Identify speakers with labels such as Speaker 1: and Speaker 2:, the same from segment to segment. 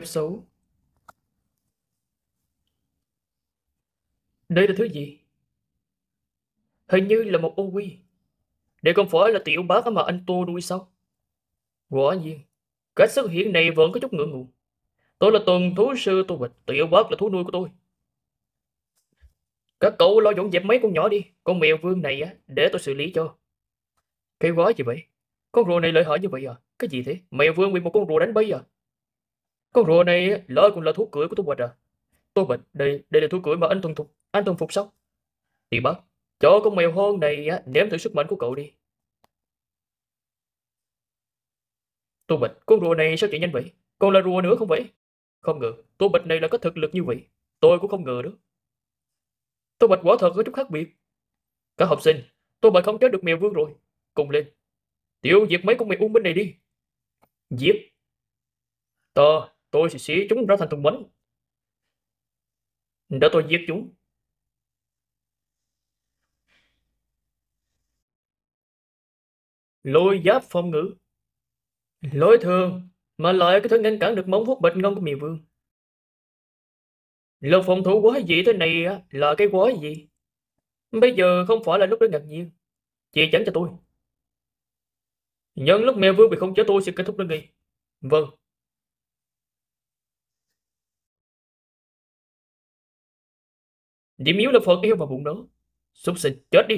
Speaker 1: chấp xấu đây là thứ gì hình như là một ô quy để không phải là tiểu bác mà anh tô nuôi sao quả nhiên cách xuất hiện này vẫn có chút ngượng ngùng tôi là tuần thú sư tu bịch tiểu bác là thú nuôi của tôi các cậu lo dọn dẹp mấy con nhỏ đi con mèo vương này á để tôi xử lý cho cái quá gì vậy con rùa này lợi hại như vậy à cái gì thế mèo vương bị một con rùa đánh bay à con rùa này lỡ cũng là thuốc cưỡi của Tô Bạch à? Tô Bạch, đây, đây là thuốc cưỡi mà anh thuần phục, anh thuần phục sao? Thì bác, cho con mèo hôn này nếm thử sức mạnh của cậu đi. Tô Bạch, con rùa này sao chạy nhanh vậy? Còn là rùa nữa không vậy? Không ngờ, Tô Bạch này là có thực lực như vậy. Tôi cũng không ngờ nữa. Tô Bạch quả thật có chút khác biệt. Các học sinh, Tô Bạch không chết được mèo vương rồi. Cùng lên. Tiêu diệt mấy con mèo u minh này đi. diệt. To, tôi sẽ xé chúng ra thành từng mảnh để tôi giết chúng lôi giáp phong ngữ lối thường mà lại có thể ngăn cản được móng vuốt bịch ngon của miêu vương lực phòng thủ quái dị thế này là cái quái gì bây giờ không phải là lúc để ngạc nhiên chị chẳng cho tôi nhân lúc mèo vương bị không chế tôi sẽ kết thúc đơn ngay vâng Điểm yếu là phần yêu và bụng đó. xúc sinh chết đi.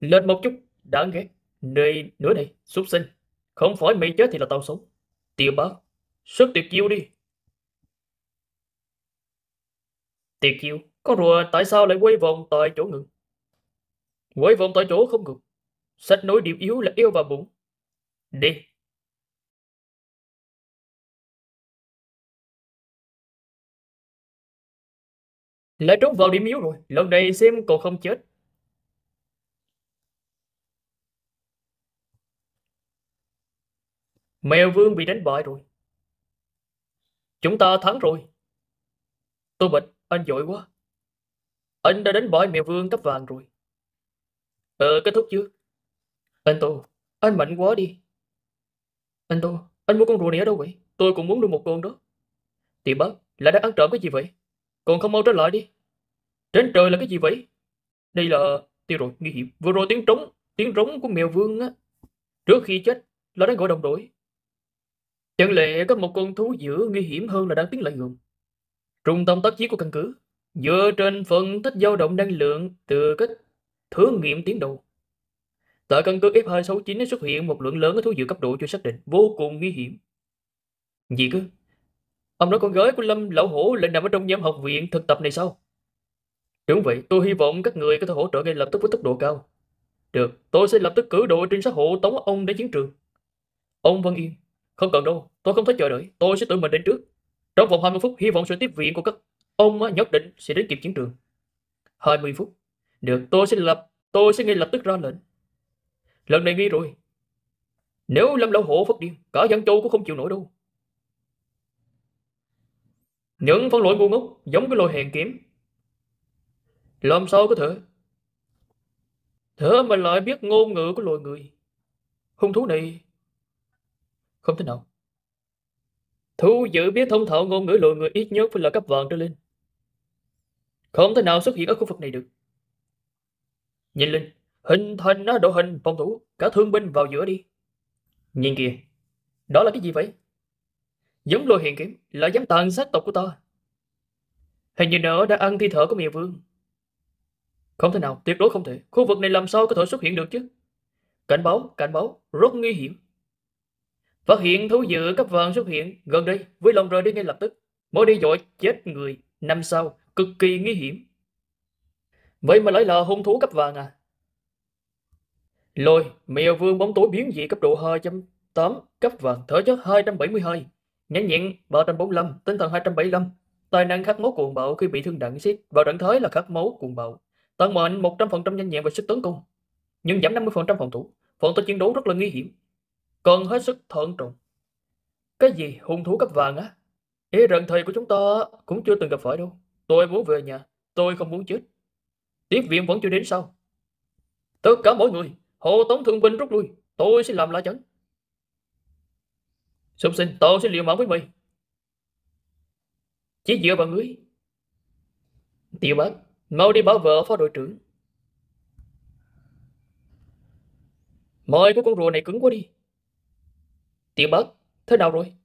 Speaker 1: Lên một chút, đáng ghét. Nơi nữa này, xúc sinh. Không phải mày chết thì là tao sống. Tiêu bác, sức tuyệt chiêu đi. Tiêu chiêu, con rùa tại sao lại quay vòng tại chỗ ngừng? Quay vòng tại chỗ không ngừng. Sách nối điểm yếu là yêu và bụng. Đi, lại trúng vào điểm yếu rồi lần này xem còn không chết mèo vương bị đánh bại rồi chúng ta thắng rồi tô bịch anh giỏi quá anh đã đánh bại mèo vương cấp vàng rồi ờ kết thúc chưa anh tô anh mạnh quá đi anh tô anh mua con rùa này ở đâu vậy tôi cũng muốn nuôi một con đó tiệm bác lại đang ăn trộm cái gì vậy còn không mau trở lại đi trên trời là cái gì vậy? Đây là... Tiêu rồi, nguy hiểm. Vừa rồi tiếng trống, tiếng rống của mèo vương á. Trước khi chết, nó đã gọi đồng đội. Chẳng lẽ có một con thú dữ nguy hiểm hơn là đang tiến lại gần? Trung tâm tác chiến của căn cứ, dựa trên phân tích dao động năng lượng từ kết thử nghiệm tiến độ. Tại căn cứ F269 xuất hiện một lượng lớn thú dữ cấp độ chưa xác định, vô cùng nguy hiểm. Gì cơ? Ông nói con gái của Lâm Lão Hổ lại nằm ở trong nhóm học viện thực tập này sao? Đúng vậy, tôi hy vọng các người có thể hỗ trợ ngay lập tức với tốc độ cao. Được, tôi sẽ lập tức cử đội trinh sát hộ tống ông đến chiến trường. Ông vân Yên, không cần đâu, tôi không thể chờ đợi, tôi sẽ tự mình đến trước. Trong vòng 20 phút, hy vọng sự tiếp viện của các ông nhất định sẽ đến kịp chiến trường. 20 phút. Được, tôi sẽ lập, tôi sẽ ngay lập tức ra lệnh. Lần này nghi rồi. Nếu Lâm Lão Hổ phát điên, cả dân châu cũng không chịu nổi đâu. Những phân loại ngu ngốc giống cái lôi hèn kiếm làm sao có thể? Thế mà lại biết ngôn ngữ của loài người. Hung thú này... Không thể nào. Thú dữ biết thông thạo ngôn ngữ loài người ít nhất phải là cấp vàng trở lên. Không thể nào xuất hiện ở khu vực này được. Nhìn lên, hình thành nó độ hình phòng thủ, cả thương binh vào giữa đi. Nhìn kìa, đó là cái gì vậy? Giống lôi hiện kiếm, là dám tàn sát tộc của ta. Hình như nó đã ăn thi thở của mẹ vương. Không thể nào, tuyệt đối không thể. Khu vực này làm sao có thể xuất hiện được chứ? Cảnh báo, cảnh báo, rất nguy hiểm. Phát hiện thú dữ cấp vàng xuất hiện gần đây, với lòng rời đi ngay lập tức. Mỗi đi dội chết người, năm sau, cực kỳ nguy hiểm. Vậy mà lại là hung thú cấp vàng à? Lôi, mèo vương bóng tối biến dị cấp độ 2.8, cấp vàng thể chất 272, nhanh nhẹn 345, tinh thần 275, tài năng khắc máu cuồng bạo khi bị thương nặng xít vào trạng thái là khắc máu cuồng bạo Tần mệnh 100% nhanh nhẹn và sức tấn công, nhưng giảm 50% phòng thủ. phần tôi chiến đấu rất là nguy hiểm, cần hết sức thận trọng. Cái gì hung thú cấp vàng á? Ý rận thời của chúng ta cũng chưa từng gặp phải đâu. Tôi muốn về nhà, tôi không muốn chết. Tiếp viện vẫn chưa đến sau Tất cả mỗi người, hộ tống thương binh rút lui, tôi sẽ làm lá chấn. Súc sinh, tôi sẽ liều mạng với mày. Chỉ dựa vào ngươi. Tiểu bác, Mau đi bảo vợ phó đội trưởng. Mời của con rùa này cứng quá đi. Tiểu bớt thế nào rồi?